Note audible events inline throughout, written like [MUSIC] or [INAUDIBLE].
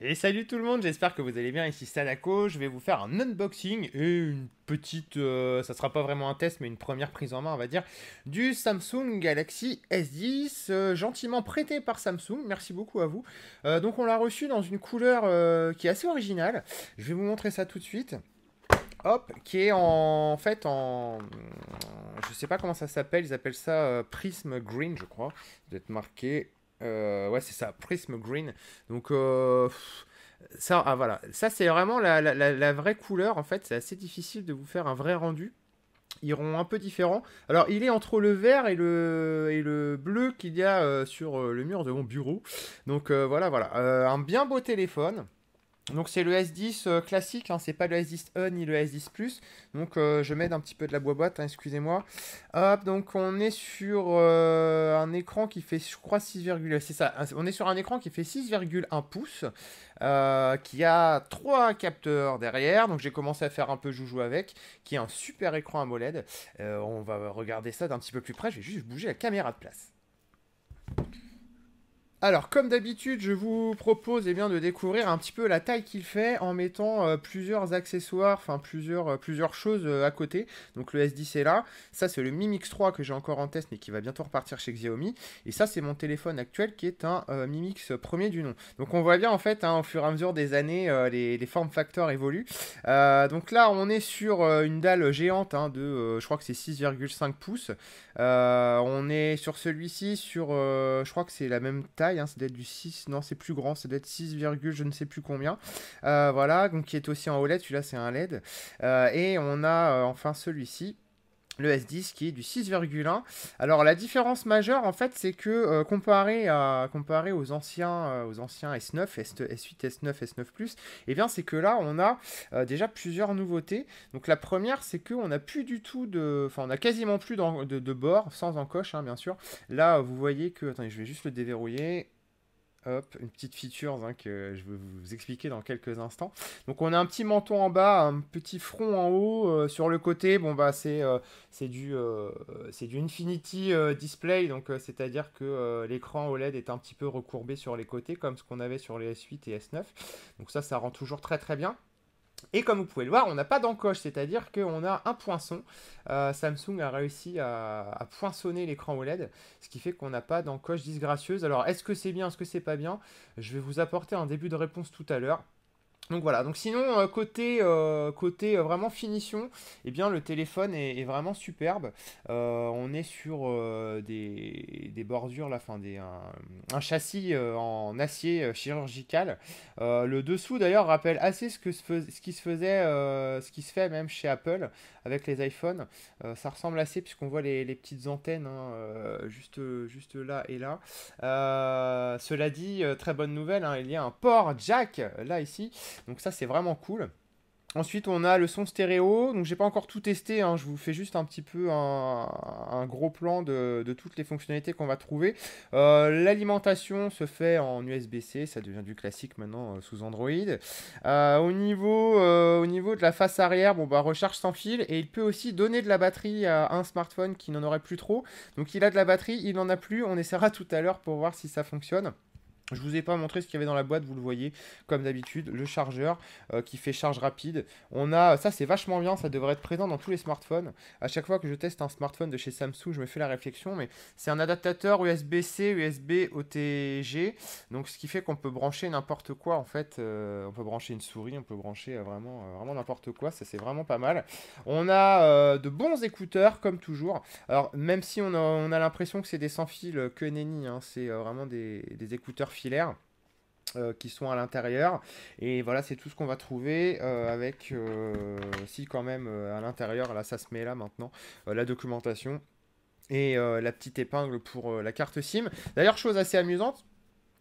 Et salut tout le monde, j'espère que vous allez bien, ici Sanako, je vais vous faire un unboxing et une petite, euh, ça sera pas vraiment un test mais une première prise en main on va dire, du Samsung Galaxy S10, euh, gentiment prêté par Samsung, merci beaucoup à vous. Euh, donc on l'a reçu dans une couleur qui est assez originale, je vais vous montrer ça tout de suite. Hop, qui est en, fait en, je sais pas comment ça s'appelle, ils appellent ça Prism Green je crois, êtes marqué euh, ouais, c'est ça, Prism Green. Donc, euh, ça, ah, voilà. Ça, c'est vraiment la, la, vraie couleur. En fait, c'est assez difficile de vous faire un vrai rendu. Ils iront un peu différents. Alors, il est entre le vert et le, et le bleu qu'il y a euh, sur le mur de mon bureau. Donc, voilà, voilà. un bien beau téléphone. Donc c'est le S10 euh, classique, hein. c'est pas le s 10 ni le S10 Plus. Donc euh, je m'aide un petit peu de la boîte, hein, excusez-moi. Hop, donc euh, on est sur un écran qui fait, je crois, 6, c'est ça. On est sur un écran qui fait 6,1 pouces, qui a trois capteurs derrière. Donc j'ai commencé à faire un peu joujou avec, qui est un super écran AMOLED. on va regarder ça d'un petit peu plus près. Je vais juste bouger la caméra de place. Alors, comme d'habitude, je vous propose eh bien, de découvrir un petit peu la taille qu'il fait en mettant euh, plusieurs accessoires, enfin plusieurs, euh, plusieurs choses euh, à côté. Donc le S10 est là, ça c'est le Mi Mix 3 que j'ai encore en test mais qui va bientôt repartir chez Xiaomi. Et ça c'est mon téléphone actuel qui est un Mi Mix premier du nom. Donc on voit bien en fait, hein, au fur et à mesure des années, les, formes form factors évoluent. donc là on est sur une dalle géante hein, de, je crois que c'est 6,5 pouces. on est sur celui-ci, sur, je crois que c'est la même taille c'est hein, d'être du 6, non c'est plus grand, c'est d'être 6, je ne sais plus combien. Euh, voilà, donc qui est aussi en OLED, celui-là c'est un LED. Euh, et on a euh, enfin celui-ci le S10 qui est du 6,1. Alors la différence majeure en fait c'est que euh, comparé, à, aux anciens euh, aux anciens S9, S, 8 S9, S9 Plus, eh bien c'est que là on a euh, déjà plusieurs nouveautés. Donc la première c'est qu'on n'a plus du tout de. Enfin on a quasiment plus de, de, bord, sans encoche hein, bien sûr. Là vous voyez que. Attendez, je vais juste le déverrouiller. Hop, une petite feature hein, que je vais vous expliquer dans quelques instants. Donc on a un petit menton en bas, un petit front en haut. Euh, sur le côté, bon bah c'est euh, euh, du, Infinity Display, donc c'est-à-dire que l'écran OLED est un petit peu recourbé sur les côtés, comme ce qu'on avait sur les S8 et S9. Donc ça, ça rend toujours très très bien. Et comme vous pouvez le voir, on n'a pas d'encoche, c'est-à-dire qu'on a un poinçon. Euh, Samsung a réussi à, à poinçonner l'écran OLED, ce qui fait qu'on n'a pas d'encoche disgracieuse. Alors, est-ce que c'est bien, est-ce que c'est pas bien Je vais vous apporter un début de réponse tout à l'heure. Donc voilà, donc sinon euh, côté, euh, côté euh, vraiment finition, eh bien le téléphone est, vraiment superbe. on est sur des, bordures, là, fin des, un, châssis en acier chirurgical. le dessous d'ailleurs rappelle assez ce, que ce qui se faisait, ce qui se fait même chez Apple avec les iPhones. ça ressemble assez puisqu'on voit les, petites antennes hein, juste, juste là et là. cela dit, très bonne nouvelle, hein, il y a un port jack là ici. Donc ça, c'est vraiment cool. Ensuite, on a le son stéréo. Donc, j'ai pas encore tout testé. Hein. Je vous fais juste un petit peu un, gros plan de, toutes les fonctionnalités qu'on va trouver. Euh, l'alimentation se fait en USB-C. Ça devient du classique maintenant euh, sous Android. Euh, au, niveau, au niveau de la face arrière, bon, bah, recharge sans fil. Et il peut aussi donner de la batterie à un smartphone qui n'en aurait plus trop. Donc, il a de la batterie, il n'en a plus. On essaiera tout à l'heure pour voir si ça fonctionne. Je vous ai pas montré ce qu'il y avait dans la boîte, vous le voyez, comme d'habitude, le chargeur euh, qui fait charge rapide. On a, ça c'est vachement bien, ça devrait être présent dans tous les smartphones. À chaque fois que je teste un smartphone de chez Samsung, je me fais la réflexion, mais c'est un adaptateur USB-C, USB OTG, donc ce qui fait qu'on peut brancher n'importe quoi en fait. Euh, on peut brancher une souris, on peut brancher euh, vraiment, n'importe quoi, ça c'est vraiment pas mal. On a de bons écouteurs comme toujours. Alors même si on a, l'impression que c'est des sans fil que nenni, hein, c'est vraiment des, des écouteurs euh, qui sont à l'intérieur. Et voilà, c'est tout ce qu'on va trouver euh, avec, euh, si quand même à l'intérieur, là ça se met là maintenant, la documentation et la petite épingle pour la carte SIM. D'ailleurs, chose assez amusante,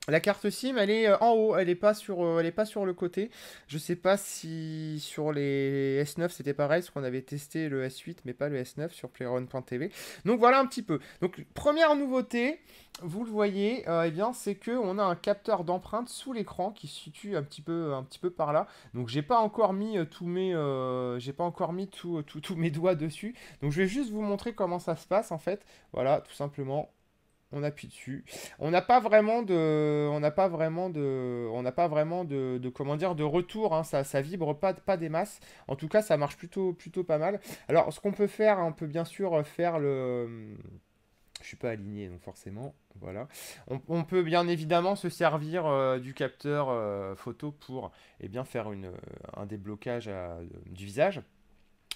la carte SIM, elle est euh, en haut, elle n'est pas, sur, euh, elle est pas sur le côté. Je ne sais pas si sur les S9 c'était pareil, parce qu'on avait testé le S8 mais pas le S9 sur Playrun.tv. Donc voilà un petit peu. Donc première nouveauté, vous le voyez, euh, eh bien c'est que on a un capteur d'empreinte sous l'écran qui se situe un petit peu, un petit peu par là. Donc j'ai pas encore mis tous mes, j'ai pas encore mis tous mes doigts dessus. Donc je vais juste vous montrer comment ça se passe en fait. Voilà, tout simplement on appuie dessus. On n'a pas vraiment de, on n'a pas vraiment de, on n'a pas vraiment de, comment dire, de retour. Hein. Ça, ça vibre pas, pas des masses. En tout cas, ça marche plutôt, plutôt pas mal. Alors, ce qu'on peut faire, hein, on peut bien sûr faire le, je suis pas aligné, donc forcément, voilà. On, peut bien évidemment se servir euh, du capteur euh, photo pour, eh bien, faire une, un déblocage euh, du visage.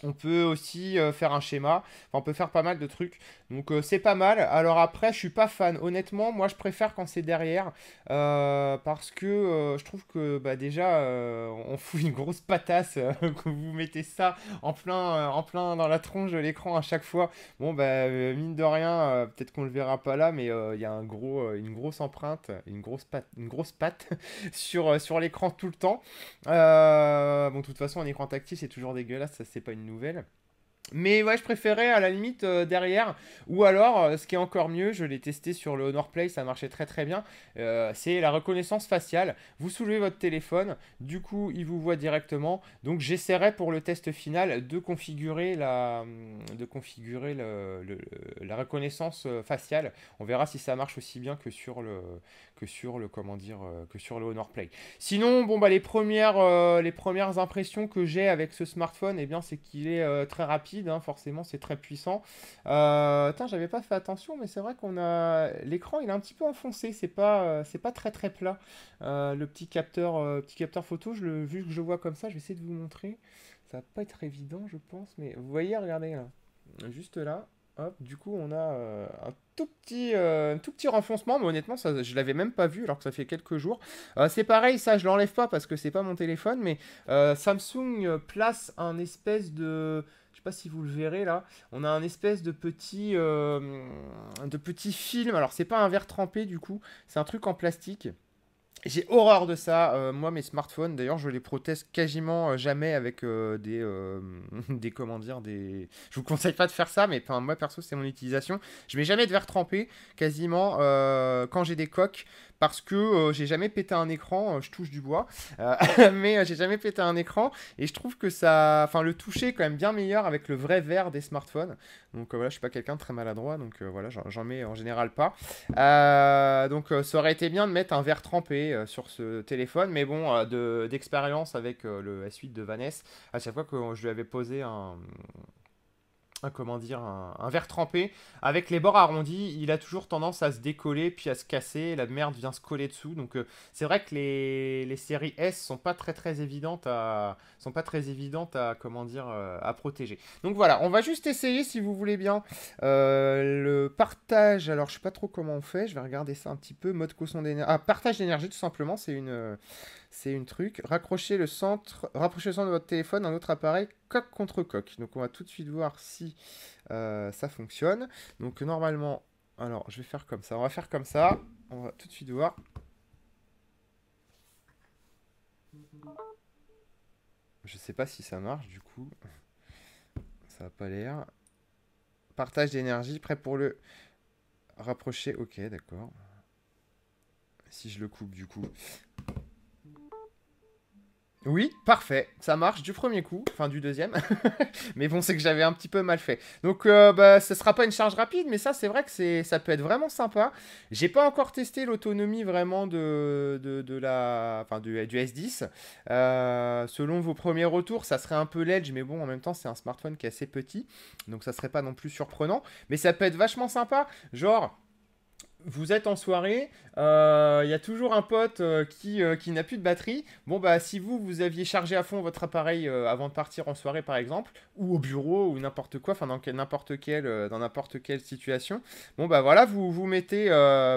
On peut aussi euh, faire un schéma. on peut faire pas mal de trucs. Donc euh, c'est pas mal. Alors après, je suis pas fan. Honnêtement, moi je préfère quand c'est derrière. Euh, parce que je trouve que bah, déjà, on [LAUGHS] fout une grosse patasse [LAUGHS] quand vous mettez ça en plein, en plein dans la tronche de l'écran à chaque fois. Bon, bah, mine de rien, peut-être qu'on le verra pas là, mais il y a une grosse empreinte, une grosse patte, une grosse patte [LAUGHS] sur, l'écran tout le temps. bon, de toute façon, un écran tactile, c'est toujours dégueulasse. Ça, c'est pas une New Mais ouais, je préférais à la limite euh, derrière. Ou alors, euh, ce qui est encore mieux, je l'ai testé sur le Honor Play, ça marchait très très bien. Euh, c'est la reconnaissance faciale. Vous soulevez votre téléphone, du coup, il vous voit directement. Donc, j'essaierai pour le test final de configurer la, hum, de configurer la reconnaissance faciale. On verra si ça marche aussi bien que sur le, que sur le comment dire, que sur le Honor Play. Sinon, bon bah les premières, les premières impressions que j'ai avec ce smartphone, eh bien, c'est qu'il est très rapide Hein, forcément c'est très puissant. Euh, j'avais pas fait attention, mais c'est vrai qu'on a l'écran, il est un petit peu enfoncé, c'est pas, euh, c'est pas très très plat. Euh, le petit capteur, petit capteur photo, je le, vu que je vois comme ça, je vais essayer de vous montrer. Ça va pas être évident, je pense, mais vous voyez, regardez là, juste là, Hop, du coup, on a un tout petit, tout petit renfoncement, mais honnêtement, ça, je l'avais même pas vu alors que ça fait quelques jours. c'est pareil, ça, je l'enlève pas parce que c'est pas mon téléphone, mais Samsung place un espèce de sais pas si vous le verrez là, on a un espèce de petit, euh, de petit film. Alors c'est pas un verre trempé du coup, c'est un truc en plastique. J'ai horreur de ça. Euh, moi, mes smartphones, d'ailleurs, je les proteste quasiment euh, jamais avec des, [LAUGHS] des, comment dire, des. Je vous conseille pas de faire ça, mais moi perso, c'est mon utilisation. Je mets jamais de verre trempé, quasiment quand j'ai des coques, parce que euh, j'ai jamais pété un écran, euh, je touche du bois, euh, [LAUGHS] mais j'ai jamais pété un écran et je trouve que ça, enfin le toucher est quand même bien meilleur avec le vrai verre des smartphones. Donc voilà, je suis pas quelqu'un de très maladroit, donc voilà, j'en mets en général pas. donc ça aurait été bien de mettre un verre trempé sur ce téléphone, mais bon, d'expérience avec le S8 de Vanessa, à chaque fois que je lui avais posé un Hein, comment dire, un, verre trempé. Avec les bords arrondis, il a toujours tendance à se décoller puis à se casser. La merde vient se coller dessous. Donc euh, c'est vrai que les, séries S sont pas très très évidentes à sont pas très évidentes à comment dire euh, à protéger. Donc voilà, on va juste essayer si vous voulez bien euh, le partage. Alors je sais pas trop comment on fait. Je vais regarder ça un petit peu. Mode caution d'énergie. Ah partage d'énergie tout simplement. C'est une c'est une truc. Raccrochez le centre, rapprochez le de votre téléphone à un autre appareil coque contre coque. Donc on va tout de suite voir si euh, ça fonctionne. Donc normalement, alors je vais faire comme ça. On va faire comme ça. On va tout de suite voir. Je sais pas si ça marche du coup. Ça a pas l'air. Partage d'énergie, prêt pour le rapprocher. Ok, d'accord. Si je le coupe du coup. Oui, parfait, ça marche du premier coup, enfin du deuxième, [LAUGHS] mais bon c'est que j'avais un petit peu mal fait. Donc ce euh, bah, sera pas une charge rapide, mais ça c'est vrai que ça peut être vraiment sympa. J'ai pas encore testé l'autonomie vraiment de, de, la, enfin, du, S10. Euh, selon vos premiers retours, ça serait un peu l'edge, mais bon en même temps c'est un smartphone qui est assez petit, donc ça serait pas non plus surprenant. Mais ça peut être vachement sympa, genre vous êtes en soirée, il euh, y a toujours un pote euh, euh, qui, n'a plus de batterie. Bon, bah, si vous, vous aviez chargé à fond votre appareil avant de partir en soirée, par exemple, ou au bureau, ou n'importe quoi, enfin, dans n'importe quelle, dans quelle situation, bon, bah, voilà, vous, vous mettez,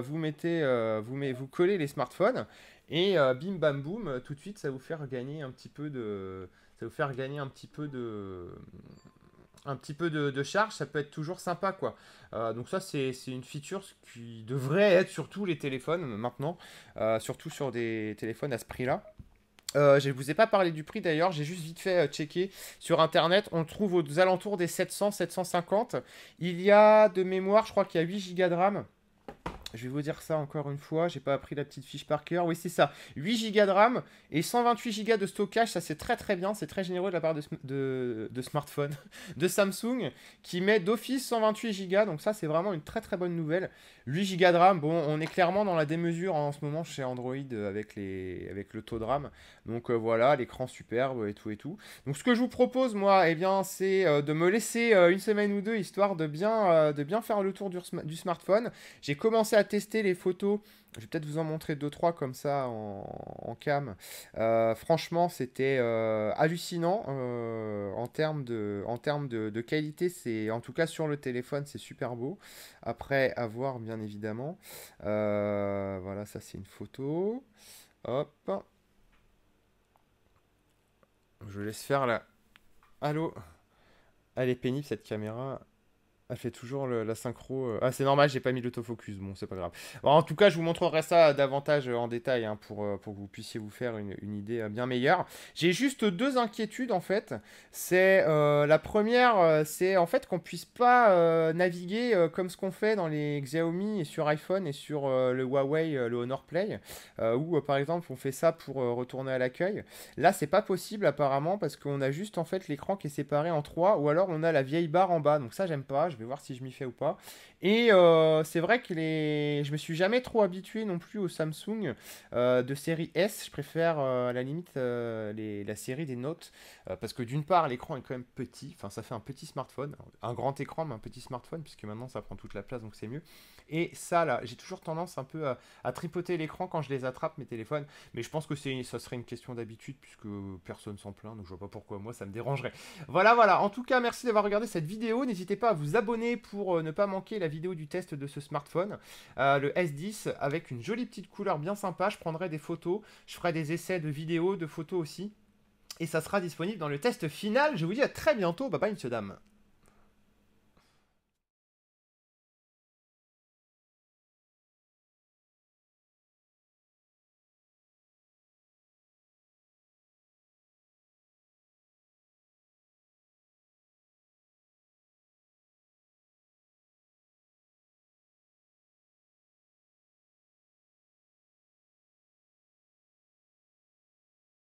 vous mettez, vous, vous collez les smartphones, et bim, bam, boum, tout de suite, ça vous fait gagner un petit peu de, ça vous fait gagner un petit peu de, un petit peu de, charge, ça peut être toujours sympa quoi. Euh, donc ça c'est une feature qui devrait être sur tous les téléphones euh, maintenant, euh, surtout sur des téléphones à ce prix-là. je ne vous ai pas parlé du prix d'ailleurs, j'ai juste vite fait checker sur internet. On trouve aux alentours des 700, 750. Il y a de mémoire, je crois qu'il y a 8 Go de RAM. Je vais vous dire ça encore une fois, j'ai pas appris la petite fiche par cœur. Oui, c'est ça. 8 Go de RAM et 128 Go de stockage, ça c'est très très bien, c'est très généreux de la part de, smartphone [LAUGHS] de Samsung qui met d'office 128 Go, donc ça c'est vraiment une très très bonne nouvelle. 8 Go de RAM, bon, on est clairement dans la démesure en ce moment chez Android euh, avec, les, avec le taux de RAM. Donc euh, voilà, l'écran superbe et tout et tout. Donc ce que je vous propose, moi, eh bien, c'est euh, de me laisser une semaine ou deux histoire de bien, de bien faire le tour du, du smartphone. J'ai commencé à Tester les photos. Je vais peut-être vous en montrer 2-3 comme ça en, cam. Euh, franchement, c'était euh, hallucinant euh, en termes de, en termes de, qualité. C'est en tout cas sur le téléphone, c'est super beau. Après avoir bien évidemment. voilà, ça c'est une photo. Hop. Je laisse faire là. Allô. Elle est pénible cette caméra. Elle fait toujours la synchro. Euh. Ah, c'est normal, j'ai pas mis l'autofocus. Bon, c'est pas grave. en tout cas, je vous montrerai ça davantage euh, en détail hein, pour, euh, pour que vous puissiez vous faire une, idée bien meilleure. J'ai juste deux inquiétudes en fait. C'est la première, c'est en fait qu'on puisse pas naviguer comme ce qu'on fait dans les Xiaomi et sur iPhone et sur le Huawei, le Honor Play, où par exemple on fait ça pour retourner à l'accueil. Là, c'est pas possible apparemment parce qu'on a juste en fait l'écran qui est séparé en trois, ou alors on a la vieille barre en bas. Donc ça, j'aime pas. Je voir si je m'y fais ou pas. Et euh, c'est vrai que les... je me suis jamais trop habitué non plus au Samsung euh, de série S. Je préfère euh, à la limite les... la série des notes. parce que d'une part, l'écran est quand même petit. Enfin, ça fait un petit smartphone. Un grand écran, mais un petit smartphone, puisque maintenant ça prend toute la place, donc c'est mieux. Et ça, là, j'ai toujours tendance un peu à, tripoter l'écran quand je les attrape, mes téléphones. Mais je pense que c'est ça serait une question d'habitude, puisque personne s'en plaint. Donc je vois pas pourquoi moi ça me dérangerait. Voilà, voilà. En tout cas, merci d'avoir regardé cette vidéo. N'hésitez pas à vous abonner pour euh, ne pas manquer la vidéo du test de ce smartphone, euh, le S10, avec une jolie petite couleur bien sympa. Je prendrai des photos, je ferai des essais de vidéos, de photos aussi. Et ça sera disponible dans le test final. Je vous dis à très bientôt. Bye bye, messieurs dame.